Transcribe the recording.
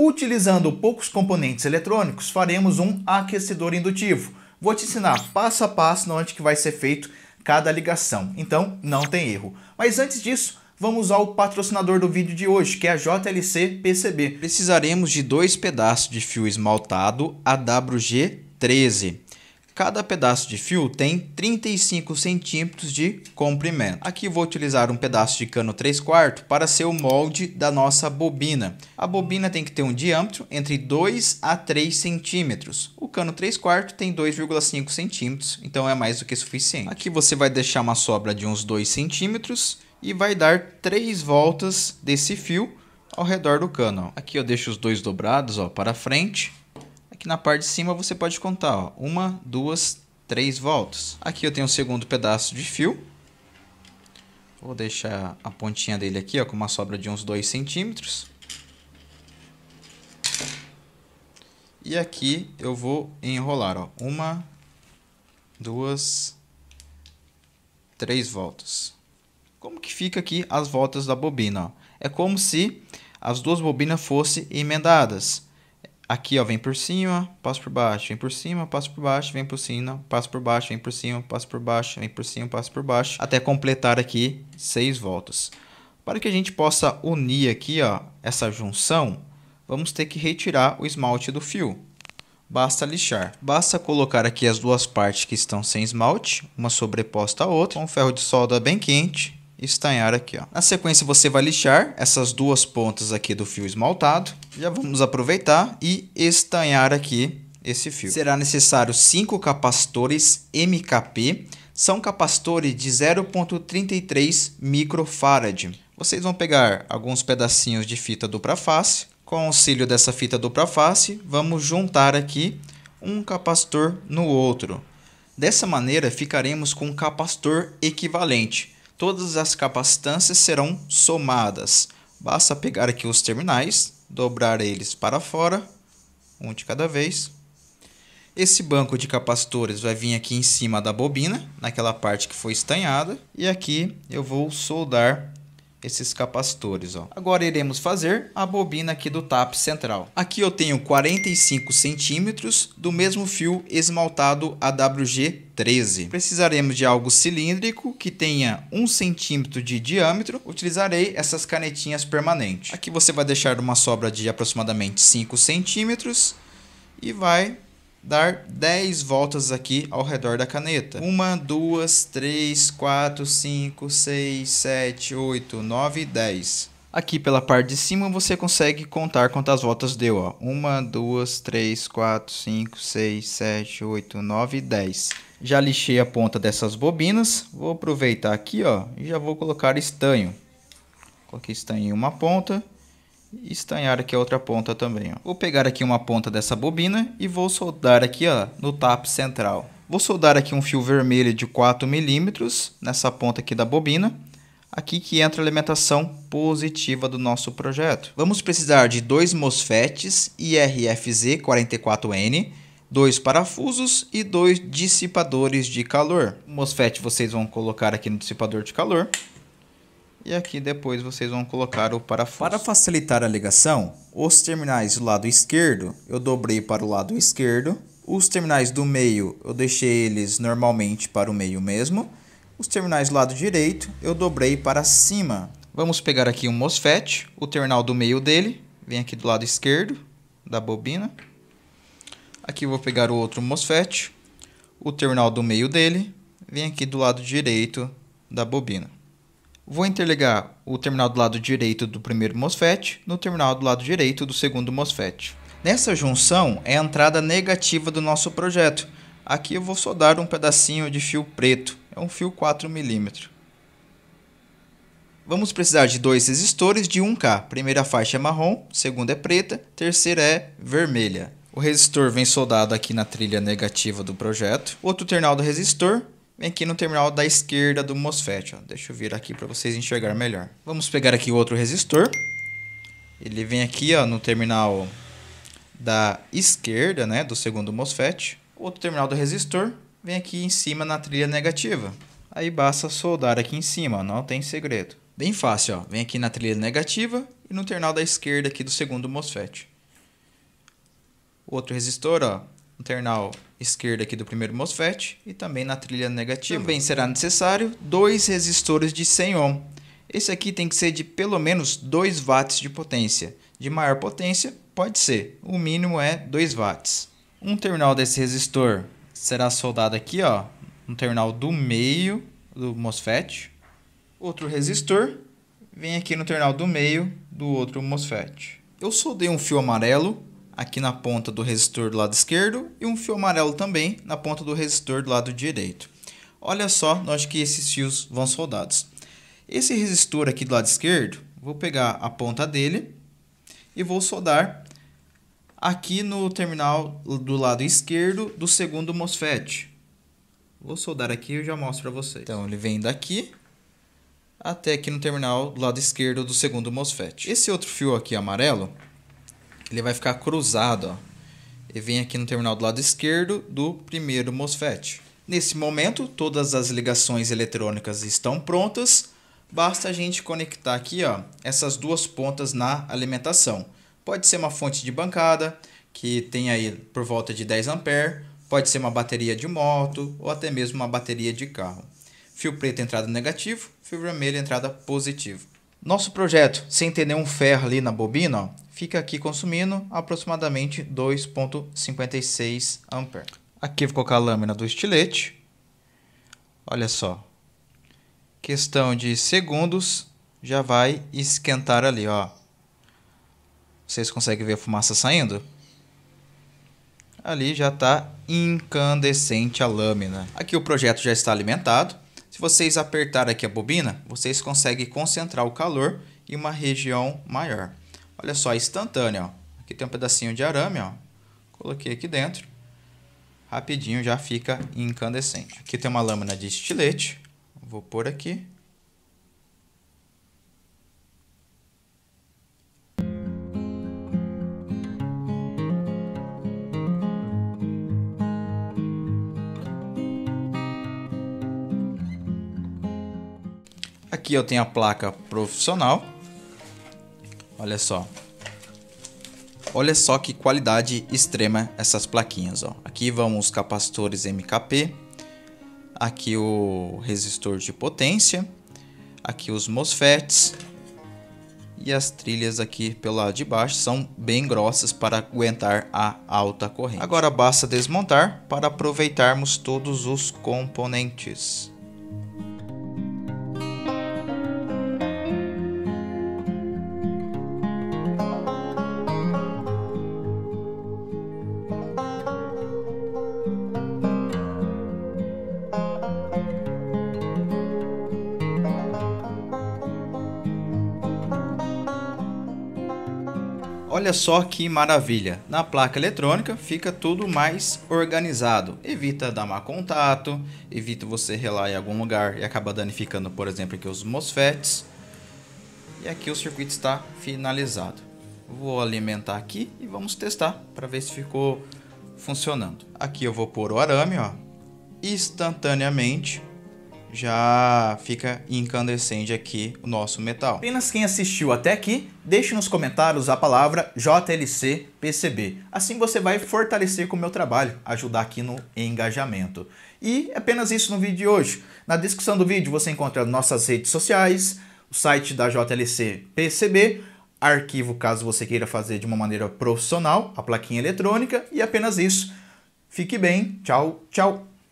Utilizando poucos componentes eletrônicos, faremos um aquecedor indutivo. Vou te ensinar passo a passo onde que vai ser feito cada ligação, então não tem erro. Mas antes disso, vamos ao patrocinador do vídeo de hoje, que é a JLC PCB. Precisaremos de dois pedaços de fio esmaltado AWG 13 Cada pedaço de fio tem 35 centímetros de comprimento. Aqui vou utilizar um pedaço de cano 3 quartos para ser o molde da nossa bobina. A bobina tem que ter um diâmetro entre 2 a 3 centímetros. O cano 3 quartos tem 2,5 centímetros, então é mais do que suficiente. Aqui você vai deixar uma sobra de uns 2 centímetros e vai dar 3 voltas desse fio ao redor do cano. Aqui eu deixo os dois dobrados ó, para frente na parte de cima você pode contar ó, uma, duas, três voltas. Aqui eu tenho o segundo pedaço de fio. Vou deixar a pontinha dele aqui ó, com uma sobra de uns 2 centímetros. E aqui eu vou enrolar ó, uma, duas, três voltas. Como que fica aqui as voltas da bobina? Ó? É como se as duas bobinas fossem emendadas. Aqui, ó, vem por cima, passo por baixo, vem por cima, passo por baixo, vem por cima, passo por baixo, vem por cima, passo por baixo, vem por cima, passo por baixo, até completar aqui seis voltas. Para que a gente possa unir aqui, ó, essa junção, vamos ter que retirar o esmalte do fio. Basta lixar. Basta colocar aqui as duas partes que estão sem esmalte, uma sobreposta à outra, com um ferro de solda é bem quente, estanhar aqui, ó. Na sequência, você vai lixar essas duas pontas aqui do fio esmaltado. Já vamos aproveitar e estanhar aqui esse fio. Será necessário cinco capacitores MKP. São capacitores de 0.33 microfarad. Vocês vão pegar alguns pedacinhos de fita dupla face. Com o auxílio dessa fita dupla face, vamos juntar aqui um capacitor no outro. Dessa maneira, ficaremos com um capacitor equivalente todas as capacitâncias serão somadas. Basta pegar aqui os terminais, dobrar eles para fora, um de cada vez. Esse banco de capacitores vai vir aqui em cima da bobina, naquela parte que foi estanhada. E aqui eu vou soldar esses capacitores. Ó. Agora iremos fazer a bobina aqui do TAP central. Aqui eu tenho 45 centímetros do mesmo fio esmaltado AWG13. Precisaremos de algo cilíndrico que tenha 1 centímetro de diâmetro. Utilizarei essas canetinhas permanentes. Aqui você vai deixar uma sobra de aproximadamente 5 centímetros e vai dar 10 voltas aqui ao redor da caneta. 1, 2, 3, 4, 5, 6, 7, 8, 9, 10. Aqui pela parte de cima você consegue contar quantas voltas deu. 1, 2, 3, 4, 5, 6, 7, 8, 9, 10. Já lixei a ponta dessas bobinas. Vou aproveitar aqui ó, e já vou colocar estanho. Coloquei estanho em uma ponta e estanhar aqui a é outra ponta também. Ó. Vou pegar aqui uma ponta dessa bobina e vou soldar aqui ó, no tap central. Vou soldar aqui um fio vermelho de 4 milímetros nessa ponta aqui da bobina. Aqui que entra a alimentação positiva do nosso projeto. Vamos precisar de dois MOSFETs IRFZ44N, dois parafusos e dois dissipadores de calor. O MOSFET vocês vão colocar aqui no dissipador de calor e aqui depois vocês vão colocar o parafuso. Para facilitar a ligação, os terminais do lado esquerdo eu dobrei para o lado esquerdo. Os terminais do meio eu deixei eles normalmente para o meio mesmo. Os terminais do lado direito eu dobrei para cima. Vamos pegar aqui um MOSFET, o terminal do meio dele, vem aqui do lado esquerdo da bobina. Aqui eu vou pegar o outro MOSFET, o terminal do meio dele, vem aqui do lado direito da bobina. Vou interligar o terminal do lado direito do primeiro MOSFET no terminal do lado direito do segundo MOSFET. Nessa junção é a entrada negativa do nosso projeto. Aqui eu vou soldar um pedacinho de fio preto, é um fio 4mm. Vamos precisar de dois resistores de 1K. Primeira faixa é marrom, segunda é preta, terceira é vermelha. O resistor vem soldado aqui na trilha negativa do projeto. Outro terminal do resistor Vem aqui no terminal da esquerda do MOSFET. Ó. Deixa eu vir aqui para vocês enxergar melhor. Vamos pegar aqui o outro resistor. Ele vem aqui ó, no terminal da esquerda né, do segundo MOSFET. Outro terminal do resistor vem aqui em cima na trilha negativa. Aí basta soldar aqui em cima, ó, não tem segredo. Bem fácil, ó. vem aqui na trilha negativa e no terminal da esquerda aqui do segundo MOSFET. Outro resistor, ó, no terminal esquerda aqui do primeiro MOSFET e também na trilha negativa. Também será necessário dois resistores de 100 ohm. Esse aqui tem que ser de pelo menos 2 watts de potência. De maior potência pode ser, o mínimo é 2 watts. Um terminal desse resistor será soldado aqui, ó, no um terminal do meio do MOSFET. Outro resistor vem aqui no terminal do meio do outro MOSFET. Eu soldei um fio amarelo aqui na ponta do resistor do lado esquerdo e um fio amarelo também na ponta do resistor do lado direito. Olha só onde que esses fios vão soldados. Esse resistor aqui do lado esquerdo, vou pegar a ponta dele e vou soldar aqui no terminal do lado esquerdo do segundo MOSFET. Vou soldar aqui e já mostro para vocês. Então ele vem daqui até aqui no terminal do lado esquerdo do segundo MOSFET. Esse outro fio aqui amarelo, ele vai ficar cruzado, ó. E vem aqui no terminal do lado esquerdo do primeiro MOSFET. Nesse momento, todas as ligações eletrônicas estão prontas. Basta a gente conectar aqui, ó, essas duas pontas na alimentação. Pode ser uma fonte de bancada, que tem aí por volta de 10 A. pode ser uma bateria de moto ou até mesmo uma bateria de carro. Fio preto entrada negativo, fio vermelho entrada positivo. Nosso projeto, sem ter nenhum ferro ali na bobina, ó, fica aqui consumindo aproximadamente 2,56 ampere. Aqui vou colocar a lâmina do estilete. Olha só. Questão de segundos, já vai esquentar ali, ó. Vocês conseguem ver a fumaça saindo? Ali já está incandescente a lâmina. Aqui o projeto já está alimentado. Se vocês apertar aqui a bobina, vocês conseguem concentrar o calor em uma região maior. Olha só, instantâneo. Ó. Aqui tem um pedacinho de arame, ó. coloquei aqui dentro. Rapidinho já fica incandescente. Aqui tem uma lâmina de estilete. Vou pôr aqui. Aqui eu tenho a placa profissional. Olha só. Olha só que qualidade extrema essas plaquinhas. Ó. Aqui vão os capacitores MKP. Aqui o resistor de potência. Aqui os MOSFETs. E as trilhas aqui pelo lado de baixo são bem grossas para aguentar a alta corrente. Agora basta desmontar para aproveitarmos todos os componentes. Olha só que maravilha. Na placa eletrônica fica tudo mais organizado. Evita dar má contato, evita você relar em algum lugar e acaba danificando, por exemplo, aqui os MOSFETs. E aqui o circuito está finalizado. Vou alimentar aqui e vamos testar para ver se ficou funcionando. Aqui eu vou pôr o arame, ó. Instantaneamente já fica incandescente aqui o nosso metal. Apenas quem assistiu até aqui, deixe nos comentários a palavra JLC PCB. Assim você vai fortalecer com o meu trabalho, ajudar aqui no engajamento. E apenas isso no vídeo de hoje. Na descrição do vídeo você encontra nossas redes sociais, o site da JLC PCB, arquivo caso você queira fazer de uma maneira profissional, a plaquinha eletrônica e apenas isso. Fique bem, tchau, tchau.